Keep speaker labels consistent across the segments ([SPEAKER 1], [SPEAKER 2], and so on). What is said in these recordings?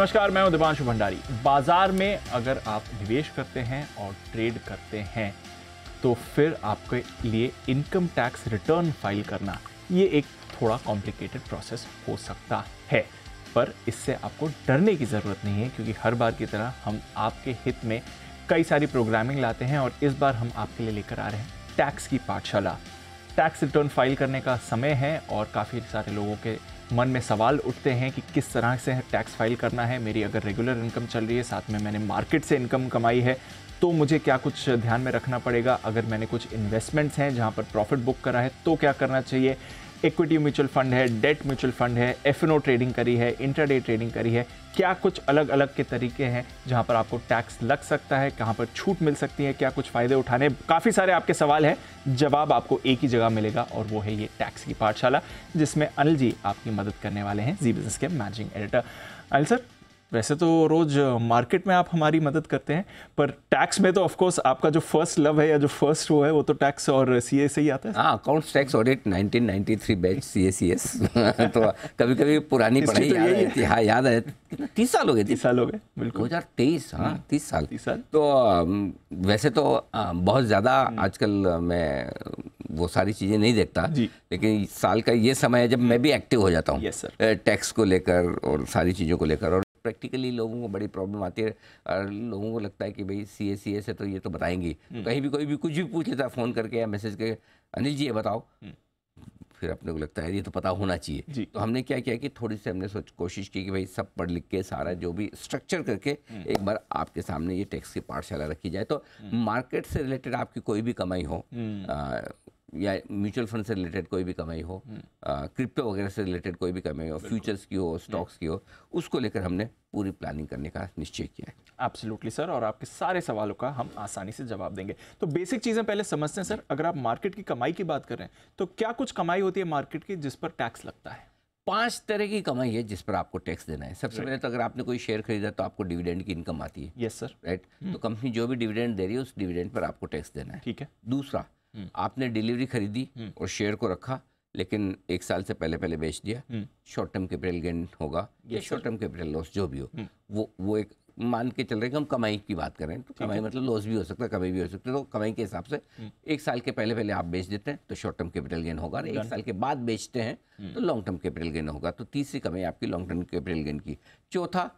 [SPEAKER 1] नमस्कार मैं हूं दिवांशु भंडारी बाजार में अगर आप निवेश करते हैं और ट्रेड करते हैं तो फिर आपके लिए इनकम टैक्स रिटर्न फाइल करना ये एक थोड़ा कॉम्प्लिकेटेड प्रोसेस हो सकता है पर इससे आपको डरने की ज़रूरत नहीं है क्योंकि हर बार की तरह हम आपके हित में कई सारी प्रोग्रामिंग लाते हैं और इस बार हम आपके लिए लेकर आ रहे हैं टैक्स की पाठशाला टैक्स रिटर्न फाइल करने का समय है और काफ़ी सारे लोगों के मन में सवाल उठते हैं कि किस तरह से टैक्स फाइल करना है मेरी अगर रेगुलर इनकम चल रही है साथ में मैंने मार्केट से इनकम कमाई है तो मुझे क्या कुछ ध्यान में रखना पड़ेगा अगर मैंने कुछ इन्वेस्टमेंट्स हैं जहाँ पर प्रॉफिट बुक करा है तो क्या करना चाहिए इक्विटी म्यूचुअल फंड है डेट म्यूचुअल फंड है एफ ट्रेडिंग करी है इंटरडे ट्रेडिंग करी है क्या कुछ अलग अलग के तरीके हैं जहां पर आपको टैक्स लग सकता है कहां पर छूट मिल सकती है क्या कुछ फ़ायदे उठाने काफ़ी सारे आपके सवाल हैं जवाब आपको एक ही जगह मिलेगा और वो है ये टैक्स की पाठशाला जिसमें अनिल जी आपकी मदद करने वाले हैं जी बिजनेस के मैनेजिंग एडिटर अनिल सर वैसे तो रोज मार्केट में आप हमारी मदद करते हैं पर टैक्स में तो ऑफकोर्स आपका जो फर्स्ट लव है या जो फर्स्ट वो है वो तो टैक्स और सी से ही आता है हाँ account tax audit 1993 batch C C S तो कभी कभी
[SPEAKER 2] पुरानी पढ़ाई तो याद रहती हाँ याद है तीस साल हो गए तीस साल हो गए बिल्कुल दो हज़ार तेईस हाँ हम्म। तीस साल तीस साल तो वैसे तो बहुत ज़्यादा हम्म। आजकल मैं वो सारी चीज़ें नहीं देखता लेकिन साल का ये समय है जब मैं भी एक्टिव हो जाता हूँ टैक्स को लेकर और सारी चीज़ों को लेकर और प्रैक्टिकली लोगों को बड़ी प्रॉब्लम आती है और लोगों को लगता है कि भाई सी ए सी एस है तो ये तो बताएंगे हम्म। कहीं भी कोई भी कुछ भी पूछ लेता है फ़ोन करके या मैसेज करके अनिल जी ये बताओ हम्म। फिर अपने को लगता है ये तो पता होना चाहिए तो हमने क्या किया कि थोड़ी सी हमने सोच कोशिश की कि भाई सब पढ़ लिख के सारा जो भी स्ट्रक्चर करके हम्म। एक बार आपके सामने ये टैक्स की पाठशाला रखी जाए तो मार्केट से रिलेटेड आपकी कोई भी कमाई हो या म्यूचुअल फंड से रिलेटेड कोई भी कमाई हो हम्म। क्रिप्टो वगैरह से रिलेटेड कोई भी कमाई हो फ्यूचर्स की हो हम्म। स्टॉक्स की हो उसको लेकर हमने पूरी प्लानिंग करने का निश्चय किया
[SPEAKER 1] है एब्सोल्युटली सर और आपके सारे सवालों का हम आसानी से जवाब देंगे तो बेसिक चीज़ें पहले समझते हैं सर अगर आप मार्केट की कमाई की बात कर रहे हैं तो क्या कुछ कमाई होती है मार्केट की जिस पर टैक्स लगता है पांच तरह की
[SPEAKER 2] कमाई है जिस पर आपको टैक्स देना है सबसे पहले तो अगर आपने कोई शेयर खरीदा तो आपको डिविडेंड की इनकम आती है यस सर राइट तो कंपनी हम्म। जो भी डिविडेंड दे रही है उस डिविडेंड पर आपको टैक्स देना है ठीक है दूसरा हम्म। आपने डिलीवरी खरीदी हम्म। और शेयर को रखा लेकिन एक साल से पहले पहले बेच दिया हम्म। शॉर्ट टर्म कैपिटल गेन होगा या शॉर्ट टर्म कैपिटल लॉस जो भी हो वो वो एक मान के चल रहे कि हम कमाई की बात कर रहे हैं तो कमाई मतलब लॉस भी हो सकता है कमाई भी हो सकती है तो कमाई के हिसाब से एक साल के पहले पहले आप बेच देते हैं तो शॉर्ट टर्म कैपिटल गेन होगा एक साल के बाद बेचते हैं तो लॉन्ग टर्म कैपिटल गेन होगा तो तीसरी कमाई आपकी लॉन्ग टर्म कैपिटल गेन की चौथा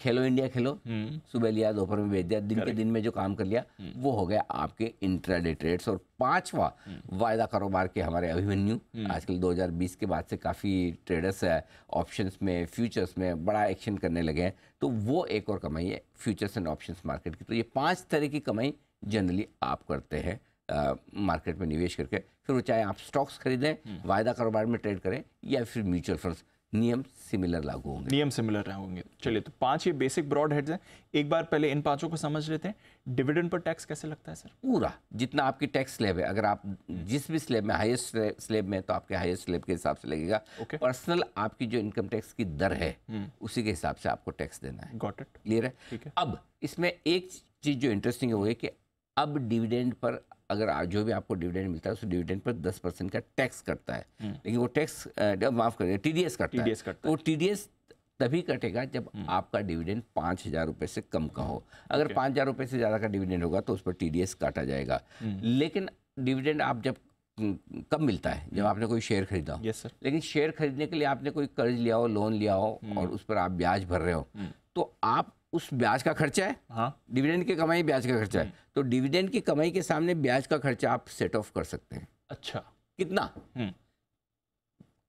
[SPEAKER 2] खेलो इंडिया खेलो हम्म। सुबह लिया दोपहर में भेज दिया दिन के दिन में जो काम कर लिया हम्म। वो हो गया आपके इंट्राडे ट्रेड्स और पांचवा हम्म। वायदा कारोबार के हमारे अभिमन्यु आजकल 2020 के बाद से काफ़ी ट्रेडर्स ऑप्शंस में फ्यूचर्स में बड़ा एक्शन करने लगे हैं तो वो एक और कमाई है फ्यूचर्स एंड ऑप्शन मार्केट की तो ये पांच तरह की कमाई जनरली आप करते हैं मार्केट में निवेश करके फिर वो चाहे आप स्टॉक्स खरीदें वायदा कारोबार में ट्रेड करें
[SPEAKER 1] या फिर म्यूचुअल फंड्स नियम सिमिलर लागू होंगे नियम सिमिलर होंगे चलिए तो पांच ये बेसिक ब्रॉड हेड्स हैं एक बार पहले इन पांचों को समझ लेते हैं डिविडेंड पर टैक्स कैसे लगता है सर पूरा जितना आपकी टैक्स स्लेब है अगर आप
[SPEAKER 2] जिस भी स्लेब में हाईएस्ट स्लेब में तो आपके हाईएस्ट स्लेब के हिसाब से लगेगा okay. पर्सनल आपकी जो इनकम टैक्स की दर है हम्म। उसी के हिसाब से आपको टैक्स देना है गॉट इट क्लियर है अब इसमें एक चीज़ जो इंटरेस्टिंग है वो है कि अब डिविडेंड पर अगर जो भी आपको डिविडेंड मिलता है उस डिविडेंड पर दस परसेंट का टैक्स कटता है हम्म। लेकिन वो टैक्स माफ करिए टी डी एस कटता है वो टी डी एस तभी कटेगा जब हम्म। आपका डिविडेंड पाँच हज़ार रुपये से कम का हो अगर पाँच हज़ार रुपये से ज़्यादा का डिविडेंड होगा तो उस पर टी डी एस काटा जाएगा हम्म। लेकिन डिविडेंड आप जब कब मिलता है जब आपने कोई शेयर खरीदा हो यस सर लेकिन शेयर खरीदने के लिए आपने कोई कर्ज लिया हो लोन लिया हो और उस पर आप ब्याज भर रहे हो तो आप उस ब्याज का खर्चा है हाँ डिविडेंड की कमाई ब्याज का खर्चा है हम्म। तो डिविडेंड की कमाई के सामने ब्याज का खर्चा आप सेट ऑफ कर सकते हैं अच्छा कितना हम्म।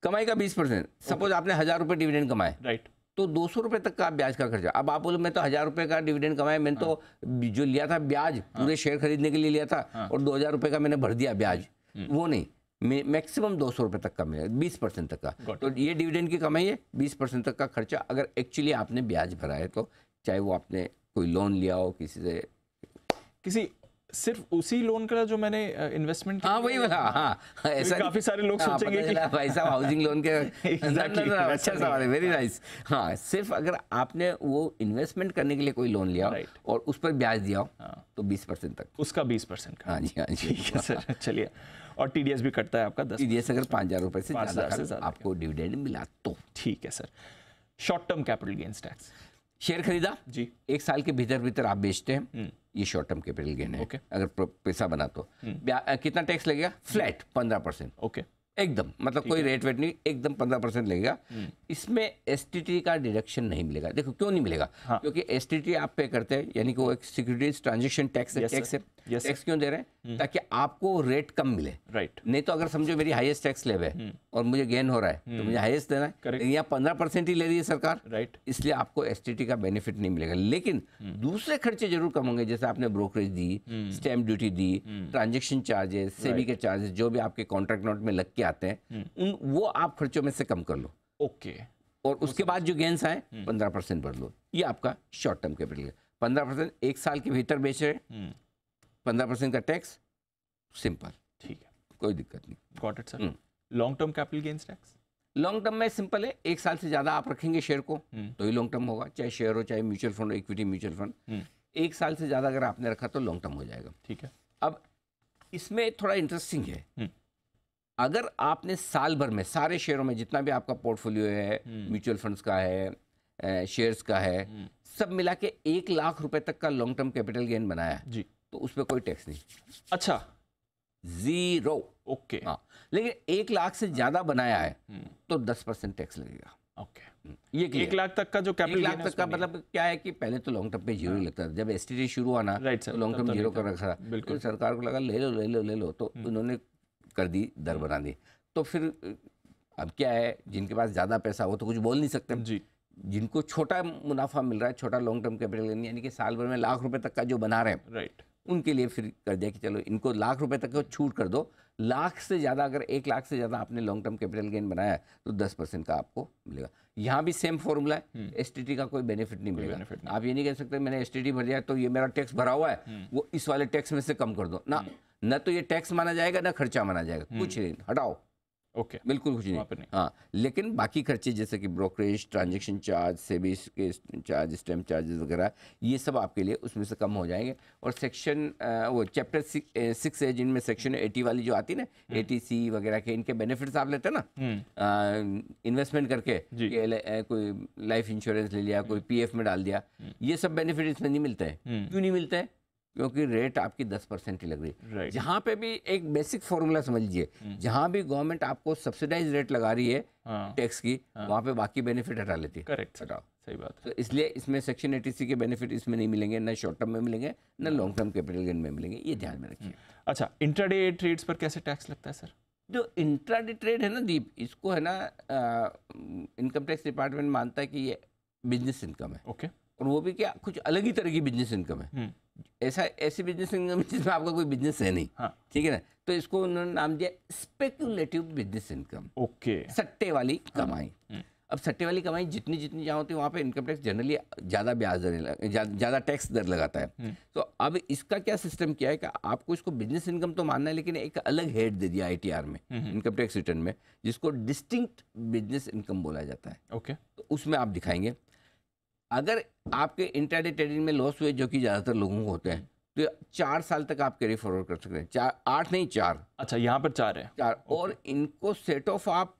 [SPEAKER 2] कमाई का बीस परसेंट सपोज आपने हजार रुपये डिविडेंड कमाए राइट तो दो सौ रुपये तक का ब्याज का खर्चा अब आप बोलो मैं तो हज़ार रुपये का डिविडेंड कमाया मैंने तो हाँ। जो लिया था ब्याज हाँ। पूरे शेयर खरीदने के लिए लिया था हाँ। और दो हज़ार रुपये का मैंने भर दिया ब्याज हम्म। वो नहीं मैक्सिमम दो सौ रुपये तक का मिला बीस परसेंट तक का तो ये डिविडेंड की कमाई है बीस परसेंट तक का खर्चा अगर एक्चुअली आपने ब्याज भरा है तो चाहे वो आपने कोई लोन लिया हो किसी से
[SPEAKER 1] किसी सिर्फ उसी लोन का जो मैंने इन्वेस्टमेंट हाँ वही वाला हाँ, हाँ, हाँ ऐसा काफी सारे लोग हाँ, सोचेंगे कि भाई साहब हाउसिंग लोन
[SPEAKER 2] के तो अच्छा, अच्छा सवाल है वेरी नाइस हाँ सिर्फ अगर आपने वो इन्वेस्टमेंट करने के लिए कोई लोन लिया right. और उस पर ब्याज दिया हाँ. तो 20 परसेंट तक
[SPEAKER 1] उसका 20 परसेंट
[SPEAKER 2] हाँ जी हाँ जी सर चलिए
[SPEAKER 1] और टी भी कटता है आपका दस टी अगर
[SPEAKER 2] पाँच हज़ार रुपये से आपको डिविडेंड मिला तो ठीक है sir short term capital gains tax share खरीदा जी एक साल के भीतर भीतर आप बेचते हैं हम्म। ये शॉर्ट टर्म कैपिटल गेन है ओके अगर पैसा बना तो हम्म। कितना टैक्स लगेगा फ्लैट हम्म। पंद्रह परसेंट ओके एकदम मतलब कोई रेट वेट नहीं एकदम पंद्रह परसेंट लगेगा इसमें एस का डिडक्शन नहीं मिलेगा देखो क्यों नहीं मिलेगा हाँ। क्योंकि एस आप पे करते हैं यानी कि वो एक सिक्योरिटीज ट्रांजेक्शन टैक्स है टैक्स है yes. टैक्स क्यों दे रहे हैं हम्म। ताकि आपको रेट कम मिले राइट right. नहीं तो अगर समझो मेरी हाईएस्ट टैक्स लेव है हम्म। और मुझे गेन हो रहा है तो हम्म। मुझे हाईएस्ट देना है यहाँ पंद्रह परसेंट ही ले रही है सरकार राइट right. इसलिए आपको एस का बेनिफिट नहीं मिलेगा लेकिन दूसरे खर्चे जरूर कम होंगे जैसे आपने ब्रोकरेज दी स्टैम्प ड्यूटी दी ट्रांजेक्शन चार्जेस सेविंग के चार्जेस जो भी आपके कॉन्ट्रैक्ट नोट में लग के आते हैं उन वो आप खर्चों में से कम कर लो ओके और उसके बाद जो गेंस आए पंद्रह परसेंट भर लो ये आपका शॉर्ट टर्म कैपिटल है पंद्रह परसेंट एक साल के भीतर बेच रहे पंद्रह परसेंट का टैक्स सिंपल ठीक है कोई दिक्कत नहीं got it sir
[SPEAKER 1] long term capital gains tax
[SPEAKER 2] long term में सिंपल है एक साल से ज़्यादा आप रखेंगे शेयर को हम्म। तो ही लॉन्ग टर्म होगा चाहे शेयर हो चाहे म्यूचुअल फंड हो इक्विटी म्यूचुअल फंड एक साल से ज़्यादा अगर आपने रखा तो लॉन्ग टर्म हो जाएगा ठीक है अब इसमें थोड़ा इंटरेस्टिंग है हम्म। अगर आपने साल भर में सारे शेयरों में जितना भी आपका पोर्टफोलियो है म्यूचुअल हम्म। फंड्स का है शेयर्स का है सब मिला के एक लाख रुपए तक का लॉन्ग टर्म कैपिटल गेन बनाया जी तो उस पर कोई टैक्स नहीं
[SPEAKER 1] अच्छा जीरो
[SPEAKER 2] ओके हाँ लेकिन एक लाख से ज्यादा बनाया है हम्म। तो दस परसेंट टैक्स लगेगा
[SPEAKER 1] ओके हम्म, ये एक लाख तक का जो कैपिटल लाख तक का मतलब
[SPEAKER 2] क्या है कि पहले तो लॉन्ग टर्म पे जीरो हाँ। लगता था जब एसटीडी शुरू आना राइट तो लॉन्ग टर्म जीरो कर रखा था बिल्कुल सरकार को लगा ले लो ले लो ले लो तो हम्म। उन्होंने कर दी दर बना दी तो फिर अब क्या है जिनके पास ज़्यादा पैसा हो तो कुछ बोल नहीं सकते जी जिनको छोटा मुनाफा मिल रहा है छोटा लॉन्ग टर्म कैपिटल यानी कि साल भर में लाख रुपए तक का जो बना रहे हैं राइट उनके लिए फिर कर दिया कि चलो इनको लाख रुपए तक छूट कर दो लाख से ज़्यादा अगर एक लाख से ज़्यादा आपने लॉन्ग टर्म कैपिटल गेन बनाया तो दस परसेंट का आपको मिलेगा यहाँ भी सेम फॉर्मूला है एस हम्म। का कोई बेनिफिट नहीं मिलेगा बेनिफिट नहीं। आप ये नहीं कह सकते मैंने एस भर दिया तो ये मेरा टैक्स भरा हुआ है हम्म। वो इस वाले टैक्स में से कम कर दो ना हम्म। न तो ये टैक्स माना जाएगा ना खर्चा माना जाएगा कुछ नहीं हटाओ ओके okay. बिल्कुल कुछ नहीं, हाँ लेकिन बाकी खर्चे जैसे कि ब्रोकरेज ट्रांजेक्शन चार्ज सेविस के चार्ज स्टैम्प चार्जेस वगैरह ये सब आपके लिए उसमें से कम हो जाएंगे और सेक्शन वो चैप्टर सिक्स है जिनमें सेक्शन एटी वाली जो आती है ना एटी हम्म। सी वगैरह के इनके बेनिफिट्स आप लेते ना इन्वेस्टमेंट हम्म। करके कोई लाइफ इंश्योरेंस ले लिया कोई पी हम्म। में डाल दिया ये सब बेनिफिट इसमें नहीं मिलते हैं क्यों नहीं मिलते हैं क्योंकि रेट आपकी दस परसेंट ही लग रही है right. जहाँ पे भी एक बेसिक फॉर्मूला समझ लीजिए जहाँ भी गवर्नमेंट आपको सब्सिडाइज रेट लगा रही है हाँ, टैक्स की हाँ, वहाँ पे बाकी बेनिफिट हटा लेती है करेक्ट हटाओ सही बात तो इसलिए इसमें सेक्शन एटी के बेनिफिट इसमें नहीं मिलेंगे ना शॉर्ट टर्म में मिलेंगे ना लॉन्ग टर्म कैपिटल गेन में मिलेंगे ये ध्यान में रखिए हम्म।
[SPEAKER 1] अच्छा इंट्राडे ट्रेड्स पर कैसे टैक्स लगता है सर
[SPEAKER 2] जो इंट्राडे ट्रेड है ना दीप इसको है ना इनकम टैक्स डिपार्टमेंट मानता है कि ये बिजनेस इनकम है ओके okay. और वो भी क्या कुछ अलग ही तरह की बिजनेस इनकम है हम्म। ऐसा ऐसी बिजनेस इनकम जिसमें आपका कोई बिजनेस है नहीं हाँ। ठीक है ना तो इसको उन्होंने नाम दिया स्पेकुलेटिव बिजनेस इनकम ओके सट्टे वाली हाँ। कमाई हम्म। अब सट्टे वाली कमाई जितनी जितनी जहाँ होती है वहाँ पे इनकम टैक्स जनरली ज़्यादा ब्याज दर ज़्यादा टैक्स दर लगाता है हम्म। तो अब इसका क्या सिस्टम किया है कि आपको इसको बिजनेस इनकम तो मानना है लेकिन एक अलग हेड दे दिया आईटीआर में इनकम टैक्स रिटर्न में जिसको डिस्टिंक्ट बिजनेस इनकम बोला जाता है ओके तो उसमें आप दिखाएंगे अगर आपके इंटरडे ट्रेडिंग में लॉस हुए जो कि ज़्यादातर लोगों को होते हैं तो चार साल तक आप कैरी फॉरवर्ड कर सकते हैं चार आठ नहीं चार अच्छा यहाँ पर चार है चार और इनको सेट ऑफ आप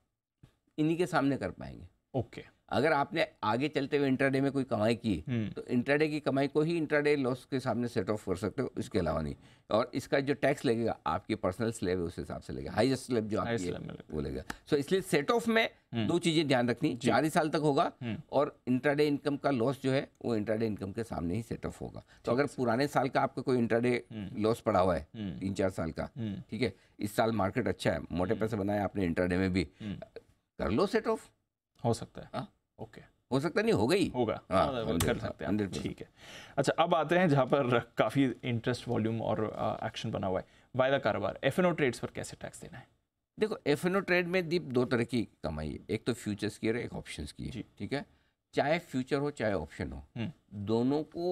[SPEAKER 2] इन्हीं के सामने कर पाएंगे ओके अगर आपने आगे चलते हुए इंटरडे में कोई कमाई की हम्म। तो इंटरडे की कमाई को ही इंटरडे लॉस के सामने सेट ऑफ कर सकते हो इसके अलावा नहीं और इसका जो टैक्स लगेगा आपकी पर्सनल स्लेब है उस हिसाब से लगेगा हाईएस्ट स्लेब जो आपकी वो लगेगा सो इसलिए सेट ऑफ में हम्म। दो चीज़ें ध्यान रखनी चार ही साल तक होगा हम्म। और इंटरडे इनकम का लॉस जो है वो इंटरडे इनकम के सामने ही सेट ऑफ होगा तो अगर पुराने साल का आपका कोई इंटरडे लॉस पड़ा हुआ है तीन चार साल का ठीक है इस साल मार्केट अच्छा है मोटे पैसे बनाया आपने इंटरडे में भी कर लो सेट ऑफ
[SPEAKER 1] हो सकता है हाँ ओके हो सकता नहीं हो गई होगा हाँ, हाँ, कर हाँ, सकते हैं ठीक है अच्छा अब आते हैं जहाँ पर काफ़ी इंटरेस्ट वॉल्यूम और एक्शन बना हुआ है वायदा कारोबार एफ ट्रेड्स पर कैसे टैक्स देना है देखो एफ ट्रेड में दीप दो तरह की कमाई है एक तो फ्यूचर्स की है एक ऑप्शंस की
[SPEAKER 2] है ठीक है चाहे फ्यूचर हो चाहे ऑप्शन हो हम्म। दोनों को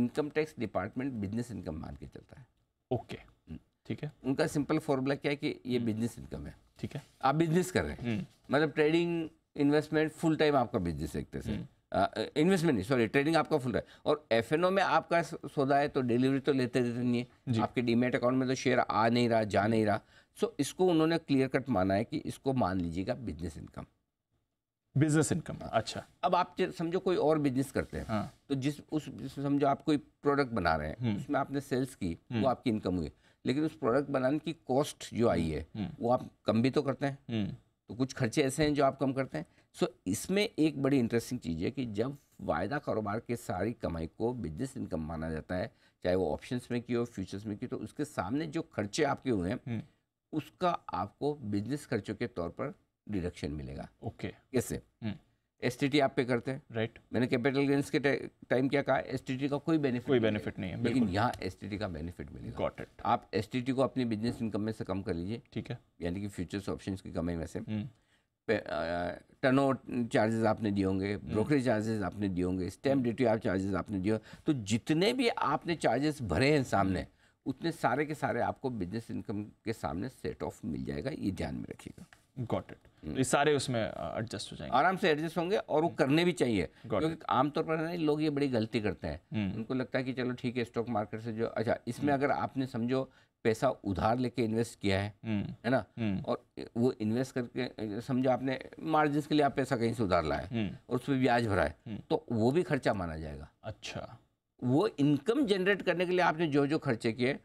[SPEAKER 2] income tax department business income मान के चलता है ओके हम्म। ठीक है उनका सिंपल फॉर्मूला क्या है कि ये बिजनेस इनकम हम्म। है ठीक है आप बिजनेस कर रहे हैं मतलब ट्रेडिंग इन्वेस्टमेंट फुल टाइम आपका बिजनेस तरह से हम्म। इन्वेस्टमेंट नहीं सॉरी ट्रेडिंग आपका फुल टाइम और एफ में आपका सौदा है तो डिलीवरी तो लेते रहते नहीं है आपके डीमेट अकाउंट में तो शेयर आ नहीं रहा जा नहीं रहा सो so, इसको उन्होंने क्लियर कट माना है कि इसको मान लीजिएगा बिजनेस इनकम
[SPEAKER 1] बिजनेस इनकम अच्छा
[SPEAKER 2] अब आप समझो कोई और बिजनेस करते हैं हाँ। तो जिस उस समझो आप कोई प्रोडक्ट बना रहे हैं हम्म। उसमें आपने सेल्स की वो हम्म। आपकी इनकम हुई लेकिन उस प्रोडक्ट बनाने की कॉस्ट जो आई है वो आप कम भी तो करते हैं तो कुछ खर्चे ऐसे हैं जो आप कम करते हैं सो so, इसमें एक बड़ी इंटरेस्टिंग चीज़ है कि जब वायदा कारोबार के सारी कमाई को बिजनेस इनकम माना जाता है चाहे वो ऑप्शंस में की हो फ्यूचर्स में की तो उसके सामने जो खर्चे आपके हुए हैं हम्म। उसका आपको बिजनेस खर्चों के तौर पर डिडक्शन मिलेगा ओके okay. कैसे हम्म। एस आप पे करते हैं राइट right. मैंने कैपिटल गेंस के टाइम क्या कहा एस का कोई बेनिफिट कोई बेनिफिट नहीं है लेकिन यहाँ एस का बेनिफिट मिलेगा गॉट इट आप एस को अपनी बिजनेस इनकम में से कम कर लीजिए ठीक है यानी कि फ्यूचर्स ऑप्शन की कमाई में से टर्न ओवर चार्जेस आपने दिए होंगे ब्रोकरेज हम्म। चार्जेस आपने दिए होंगे स्टैम्प ड्यूटी आप चार्जेस आपने दिए तो जितने भी आपने चार्जेस भरे हैं सामने हम्म। उतने सारे के सारे आपको बिजनेस इनकम के सामने सेट ऑफ मिल जाएगा ये ध्यान में रखिएगा
[SPEAKER 1] गॉट इट तो ये सारे उसमें एडजस्ट हो जाएंगे आराम से
[SPEAKER 2] एडजस्ट होंगे और वो hmm. करने भी चाहिए क्योंकि आमतौर पर नहीं लोग ये बड़ी गलती करते हैं hmm. उनको लगता है कि चलो ठीक है स्टॉक मार्केट से जो अच्छा इसमें hmm. अगर आपने समझो पैसा उधार लेके इन्वेस्ट किया है है ना और वो इन्वेस्ट करके समझो आपने मार्जिन के लिए आप पैसा कहीं से उधार लाए और उस पर ब्याज भरा है तो वो भी खर्चा माना जाएगा अच्छा वो इनकम जनरेट करने के लिए आपने जो जो खर्चे किए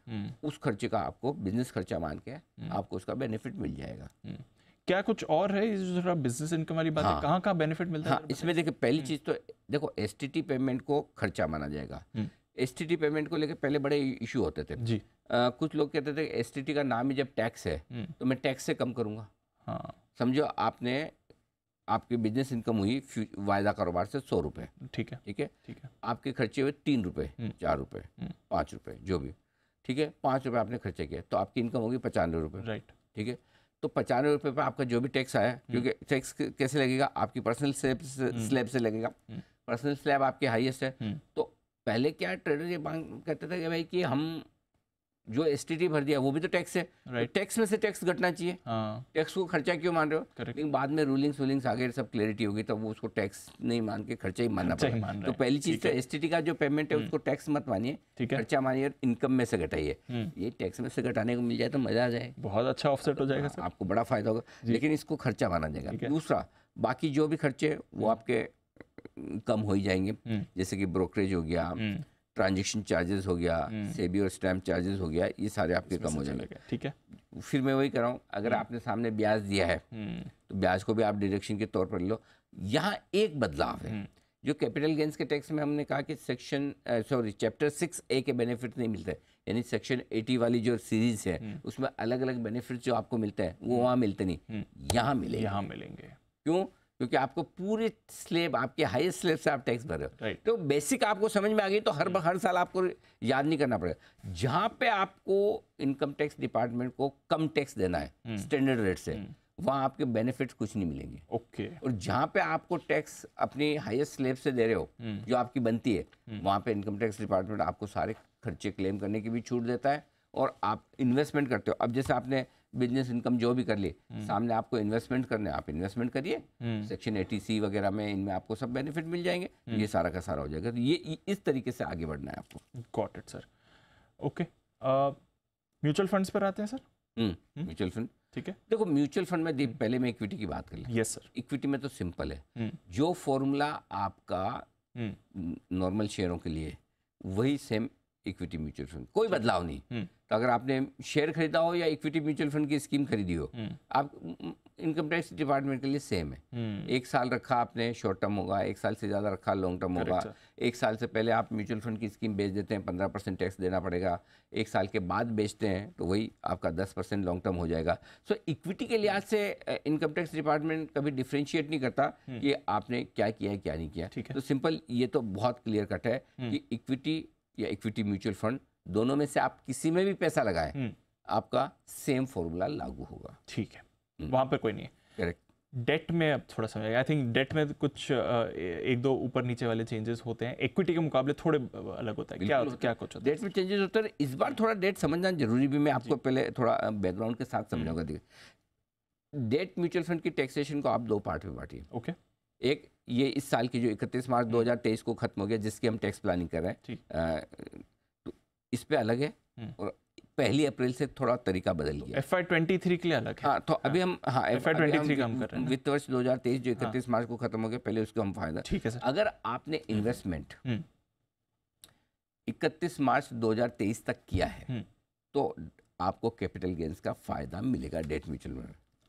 [SPEAKER 2] उस खर्चे का आपको बिजनेस खर्चा मान के आपको उसका बेनिफिट मिल जाएगा क्या कुछ और है जो बिजनेस इनकम वाली बात हाँ, है कहाँ कहाँ बेनिफिट मिलता हाँ, है इसमें देखिए पहली चीज़ तो देखो एस पेमेंट को खर्चा माना जाएगा एस हम्म। पेमेंट को लेकर पहले बड़े इशू होते थे जी आ, कुछ लोग कहते थे एस का नाम ही जब टैक्स है हम्म। तो मैं टैक्स से कम करूँगा हाँ समझो आपने आपकी बिजनेस इनकम हुई वायदा कारोबार से सौ रुपये ठीक है ठीक है ठीक है आपके खर्चे हुए तीन रुपये हम्म। चार रुपये पाँच रुपये जो भी ठीक है पाँच रुपये आपने खर्चे किया तो आपकी इनकम होगी पचानवे रुपये राइट ठीक है तो पचानवे रुपये पर आपका जो भी टैक्स आया क्योंकि टैक्स हम्म। कैसे लगेगा आपकी पर्सनल हम्म। स्लैब से लगेगा पर्सनल स्लैब आपके हाईएस्ट है हम्म। तो पहले क्या ट्रेडर ये मांग कहते थे कि भाई कि हम जो एस भर दिया वो भी तो टैक्स है तो right. तो टैक्स में से टैक्स घटना चाहिए हाँ. टैक्स को खर्चा क्यों मान रहे हो लेकिन बाद में रूलिंग्स वूलिंग्स आगे सब क्लियरिटी होगी तो वो उसको टैक्स नहीं मान के खर्चा ही मानना पड़ेगा तो पहली चीज तो एस का जो पेमेंट है हम्म। उसको टैक्स मत मानिए खर्चा मानिए और इनकम में से घटाइए हम्म। ये टैक्स में से घटाने को मिल जाए तो मजा आ जाए बहुत अच्छा ऑफसेट हो जाएगा हाँ, आपको बड़ा फायदा होगा लेकिन इसको खर्चा माना जाएगा दूसरा बाकी जो भी खर्चे वो हम्म। आपके कम हो ही जाएंगे जैसे कि ब्रोकरेज हो गया ट्रांजेक्शन चार्जेस हो गया हम्म। सेबी और स्टैम्प चार्जेस हो गया ये सारे आपके कम हो जाएंगे ठीक है फिर मैं वही कर रहा हूँ अगर हम्म। आपने सामने ब्याज दिया है हम्म। तो ब्याज को भी आप डिडक्शन के तौर पर लो यहाँ एक बदलाव है जो कैपिटल गेंस के टैक्स में हमने कहा कि section sorry chapter six A के बेनिफिट नहीं मिलते यानी सेक्शन एटी वाली जो सीरीज है उसमें अलग अलग बेनिफिट जो आपको मिलते हैं वो वहाँ मिलते नहीं यहाँ मिले यहाँ मिलेंगे क्यों क्योंकि आपको पूरे स्लेब आपके हाईएस्ट स्लेब से आप टैक्स भर रहे हो तो बेसिक आपको समझ में आ गई तो हर हर साल आपको याद नहीं करना पड़ेगा जहाँ पे आपको इनकम टैक्स डिपार्टमेंट को कम टैक्स देना है स्टैंडर्ड hmm. रेट से hmm. वहाँ आपके बेनिफिट्स कुछ नहीं मिलेंगे ओके okay. और जहाँ पे आपको टैक्स अपनी हाईएस्ट स्लेब से दे रहे हो hmm. जो आपकी बनती है वहाँ पे इनकम टैक्स डिपार्टमेंट आपको सारे खर्चे क्लेम करने की भी छूट देता है और आप इन्वेस्टमेंट करते हो अब जैसे आपने बिजनेस इनकम जो भी कर लिए हम्म। सामने आपको इन्वेस्टमेंट करने आप इन्वेस्टमेंट करिए सेक्शन हम्म। एटीसी वगैरह में इनमें आपको सब बेनिफिट मिल जाएंगे हम्म। ये सारा का सारा हो जाएगा तो ये इस तरीके से आगे बढ़ना है आपको got it sir okay mutual funds पर आते हैं सर म्यूचुअल फंड ठीक है देखो म्यूचुअल फंड में पहले मैं इक्विटी की बात कर ली यस सर इक्विटी में तो सिंपल है जो फॉर्मूला आपका नॉर्मल शेयरों के लिए वही सेम इक्विटी म्यूचुअल फंड कोई बदलाव नहीं हम्म। तो अगर आपने शेयर खरीदा हो या इक्विटी म्यूचुअल फंड की स्कीम खरीदी हो हम्म। आप इनकम टैक्स डिपार्टमेंट के लिए सेम है हम्म। एक साल रखा आपने शॉर्ट टर्म होगा एक साल से ज़्यादा रखा लॉन्ग टर्म होगा एक साल से पहले आप म्यूचुअल फंड की स्कीम बेच देते हैं पंद्रह परसेंट टैक्स देना पड़ेगा एक साल के बाद बेचते हैं तो वही आपका दस परसेंट लॉन्ग टर्म हो जाएगा सो इक्विटी के लिहाज से इनकम टैक्स डिपार्टमेंट कभी डिफ्रेंशिएट नहीं करता कि आपने क्या किया है क्या नहीं किया तो सिंपल ये तो बहुत क्लियर कट है कि इक्विटी या इक्विटी म्यूचुअल फंड दोनों में से आप किसी में भी पैसा लगाएं हम्म। आपका सेम फॉर्मूला लागू
[SPEAKER 1] होगा ठीक है हम्म। वहां पर कोई नहीं है करेक्ट डेट में अब थोड़ा समझ आई थिंक डेट में कुछ एक दो ऊपर नीचे वाले चेंजेस होते हैं इक्विटी के मुकाबले थोड़े अलग होता है क्या होता, क्या कुछ डेट में चेंजेस होते हैं इस बार थोड़ा डेट समझना जरूरी भी मैं आपको पहले थोड़ा बैकग्राउंड के साथ समझाऊंगा
[SPEAKER 2] डेट हम्म। म्यूचुअल फंड की टैक्सेशन को आप दो पार्ट में बांटिए ओके okay. एक ये इस साल की जो 31 मार्च 2023 हम्म। को खत्म हो गया जिसकी हम टैक्स प्लानिंग कर रहे हैं तो इस पे अलग है हम्म। और पहली अप्रैल से थोड़ा तरीका बदल तो गया
[SPEAKER 1] एफ आई ट्वेंटी थ्री के लिए अलग है हाँ तो अभी हाँ। हम हाँ एफ आई ट्वेंटी थ्री काम कर रहे हैं वित्त वर्ष
[SPEAKER 2] तेईस जो हाँ। इकतीस मार्च को खत्म हो गया पहले उसको हम फायदा ठीक है सर अगर आपने इन्वेस्टमेंट हम्म। इकतीस मार्च दो हजार तेईस तक किया है तो आपको कैपिटल गेंस का फायदा मिलेगा डेट म्यूचुअल में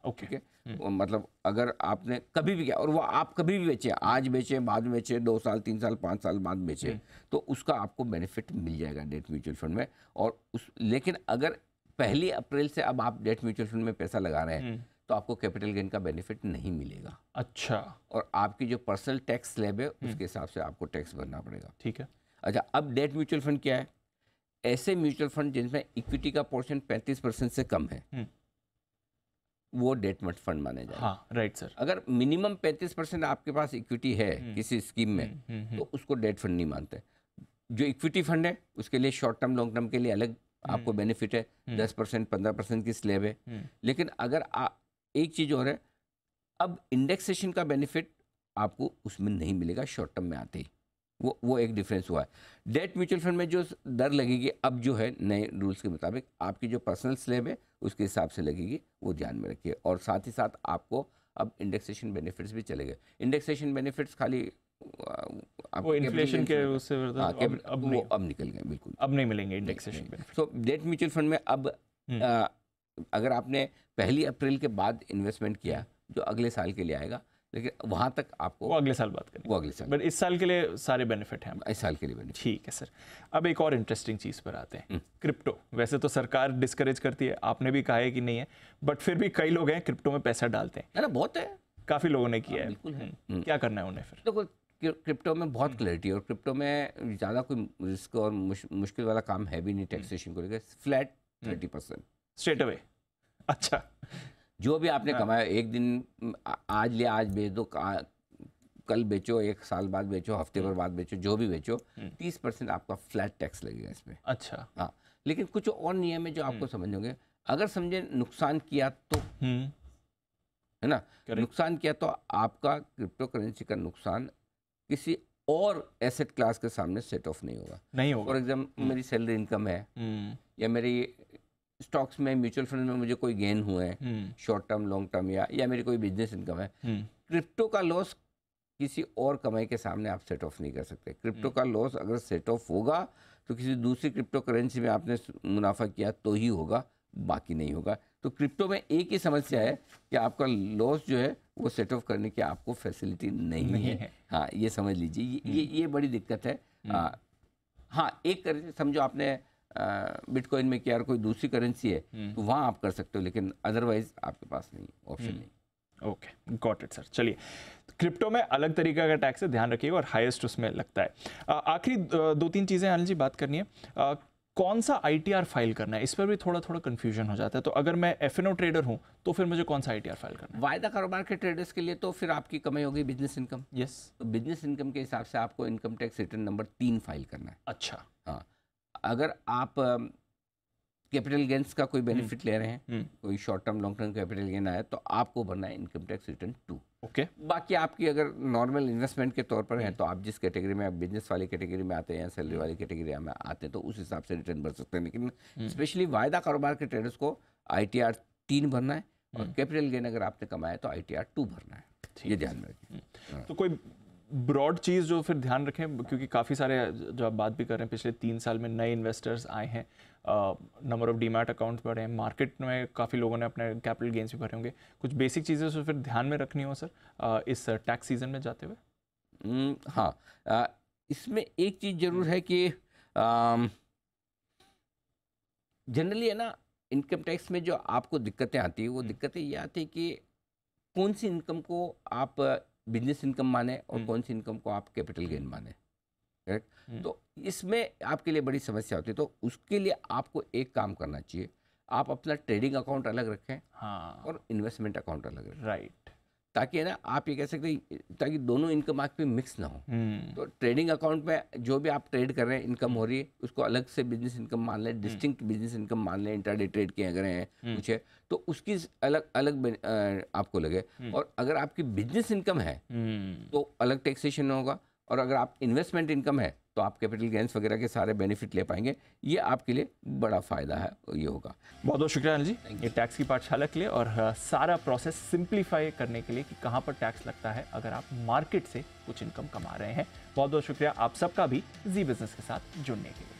[SPEAKER 2] ओके okay. okay? Hmm. मतलब अगर आपने कभी भी किया और वो आप कभी भी बेचे आज बेचे बाद में बेचे दो साल तीन साल पाँच साल बाद बेचे hmm. तो उसका आपको बेनिफिट मिल जाएगा डेट म्यूचुअल फंड में और उस लेकिन अगर पहली अप्रैल से अब आप डेट म्यूचुअल फंड में पैसा लगा रहे हैं hmm. तो आपको कैपिटल गेन का बेनिफिट नहीं मिलेगा अच्छा और आपकी जो पर्सनल टैक्स स्लैब है उसके हिसाब से आपको टैक्स भरना पड़ेगा ठीक है अच्छा अब डेट म्यूचुअल फंड क्या है ऐसे म्यूचुअल फंड जिनमें इक्विटी का पोर्शन पैंतीस परसेंट से कम है वो डेट मट फंड माने जाए हाँ राइट सर अगर मिनिमम 35 परसेंट आपके पास इक्विटी है हम्म। किसी स्कीम में हुँ, हम्म, हुँ, हम्म, तो उसको डेट फंड नहीं मानते जो इक्विटी फंड है उसके लिए शॉर्ट टर्म लॉन्ग टर्म के लिए अलग आपको बेनिफिट है दस परसेंट पंद्रह परसेंट की स्लेब है लेकिन अगर आ, एक चीज़ और है अब इंडेक्सेशन का बेनिफिट आपको उसमें नहीं मिलेगा शॉर्ट टर्म में आते ही वो वो एक डिफरेंस हुआ है डेट म्यूचुअल फंड में जो दर लगेगी अब जो है नए रूल्स के मुताबिक आपकी जो पर्सनल स्लेब है उसके हिसाब से लगेगी वो ध्यान में रखिए और साथ ही साथ आपको अब इंडेक्सेशन बेनिफिट्स भी चले गए इंडेक्सेशन बेनिफिट्स खाली वो इन्फ्लेशन के उससे मतलब हाँ, अब, अब, वो अब निकल गए बिल्कुल अब नहीं मिलेंगे indexation so debt mutual fund में अब हम्म। अगर आपने पहली अप्रैल के बाद इन्वेस्टमेंट किया जो अगले साल के लिए आएगा लेकिन वहाँ तक आपको वो अगले
[SPEAKER 1] साल बात करें वो अगले साल बट इस साल के लिए सारे बेनिफिट हैं इस साल के लिए बेनिफिट ठीक है सर अब एक और इंटरेस्टिंग चीज़ पर आते हैं क्रिप्टो हम्म। वैसे तो सरकार डिस्करेज करती है आपने भी कहा है कि नहीं है बट फिर भी कई लोग हैं क्रिप्टो में पैसा डालते हैं ना बहुत है काफ़ी लोगों ने किया हाँ, है हम्म। हम्म। क्या करना है
[SPEAKER 2] उन्हें फिर देखो क्रिप्टो में बहुत क्लैरिटी है और क्रिप्टो में ज़्यादा कोई रिस्क और मुश्किल वाला काम है भी नहीं टैक्सेशन को लेकर flat thirty percent straight away अच्छा जो भी आपने हाँ। कमाया एक दिन आज लिया आज बेच दो कल बेचो एक साल बाद बेचो हफ्ते हम्म। भर बाद बेचो जो भी बेचो हम्म। तीस परसेंट आपका फ्लैट टैक्स लगेगा इसमें अच्छा हाँ लेकिन कुछ और नियम है जो आपको हम्म। समझ होंगे अगर समझे नुकसान किया तो है ना नुकसान किया तो आपका क्रिप्टो करेंसी का नुकसान किसी और एसेट क्लास के सामने सेट ऑफ नहीं होगा नहीं होगा फॉर एग्जाम्पल मेरी सैलरी इनकम है या मेरी स्टॉक्स में म्यूचुअल फंड में मुझे कोई गेन हुआ है hmm. Short term long term या या मेरी कोई बिजनेस इनकम है हम्म। क्रिप्टो का लॉस किसी और कमाई के सामने आप सेट ऑफ नहीं कर सकते क्रिप्टो हम्म। का लॉस अगर सेट ऑफ होगा तो किसी दूसरी क्रिप्टो करेंसी में आपने मुनाफा किया तो ही होगा बाकी नहीं होगा तो क्रिप्टो में एक ही समस्या है कि आपका लॉस जो है वो सेट ऑफ करने की आपको फैसिलिटी नहीं, नहीं है।, हाँ ये समझ लीजिए ये, ये ये बड़ी दिक्कत है हाँ एक समझो आपने बिटकॉइन में क्या कोई दूसरी करेंसी है हम्म। तो वहाँ आप कर सकते हो लेकिन अदरवाइज
[SPEAKER 1] आपके पास नहीं ऑप्शन हम्म। नहीं ओके गॉट इट सर चलिए क्रिप्टो में अलग तरीके का टैक्स है ध्यान रखिएगा और हाईएस्ट उसमें लगता है आखिरी दो तीन चीज़ें अनिल जी बात करनी है आ, कौन सा आईटीआर फाइल करना है इस पर भी थोड़ा थोड़ा कंफ्यूजन हो जाता है तो अगर मैं एफ ट्रेडर हूँ तो फिर मुझे कौन सा आईटीआर फाइल करना
[SPEAKER 2] है वायदा कारोबार के ट्रेडर्स के लिए तो फिर आपकी कमाई होगी बिजनेस इनकम यस तो बिजनेस इनकम के हिसाब से आपको इनकम टैक्स रिटर्न नंबर तीन फाइल करना है अच्छा हाँ अगर आप कैपिटल गेंस का कोई बेनिफिट हम्म। ले रहे हैं हम्म। कोई short term long term capital gain आया तो आपको भरना है income tax return two okay बाकी आपकी अगर नॉर्मल इन्वेस्टमेंट के तौर पर है हम्म। तो आप जिस कैटेगरी में आप बिजनेस वाली कैटेगरी में आते हैं या सैलरी वाली कैटेगरी में आते हैं तो उस हिसाब से रिटर्न भर सकते हैं लेकिन स्पेशली वायदा कारोबार के ट्रेडर्स को आई टी आर तीन भरना है और कैपिटल गेन अगर आपने कमाया तो आई टी आर टू भरना है
[SPEAKER 1] ये ध्यान में रखिए हाँ। तो कोई ब्रॉड चीज़ जो फिर ध्यान रखें क्योंकि काफ़ी सारे जो आप बात भी कर रहे हैं पिछले तीन साल में नए इन्वेस्टर्स आए हैं नंबर ऑफ डीमैट अकाउंट्स बढ़े हैं मार्केट में काफ़ी लोगों ने अपने कैपिटल गेंस भी भरे होंगे कुछ बेसिक चीज़ें जो फिर ध्यान में रखनी हो सर इस टैक्स सीजन में जाते हुए हाँ इसमें एक चीज़ ज़रूर है कि
[SPEAKER 2] जनरली है ना इनकम टैक्स में जो आपको दिक्कतें आती है वो हम्म। दिक्कतें ये आती है कि कौन सी इनकम को आप बिजनेस इनकम माने और हम्म। कौन सी इनकम को आप कैपिटल गेन हम्म। माने करेक्ट हम्म। तो इसमें आपके लिए बड़ी समस्या होती है तो उसके लिए आपको एक काम करना चाहिए आप अपना ट्रेडिंग अकाउंट अलग रखें हाँ और इन्वेस्टमेंट अकाउंट अलग रखें राइट ताकि ना आप ये कह सकते ताकि दोनों इनकम आपकी मिक्स ना हो हम्म। तो ट्रेडिंग अकाउंट में जो भी आप ट्रेड कर रहे हैं इनकम हो रही है उसको अलग से बिजनेस इनकम मान लें डिस्टिंक्ट बिजनेस इनकम मान लें इंटरडे ट्रेड के अगर हैं हम्म। कुछ है तो उसकी अलग अलग आपको लगे हम्म। और अगर आपकी बिजनेस इनकम है तो अलग टैक्सेशन होगा और अगर आप इन्वेस्टमेंट इनकम है तो आप कैपिटल गेंस वगैरह के सारे बेनिफिट ले पाएंगे ये आपके लिए बड़ा फ़ायदा है ये होगा
[SPEAKER 1] बहुत बहुत शुक्रिया जी ये टैक्स की पाठशाला के लिए और हाँ, सारा प्रोसेस सिंप्लीफाई करने के लिए कि कहाँ पर टैक्स लगता है अगर आप मार्केट से कुछ इनकम कमा रहे हैं बहुत बहुत शुक्रिया आप सबका भी जी बिजनेस के साथ जुड़ने के लिए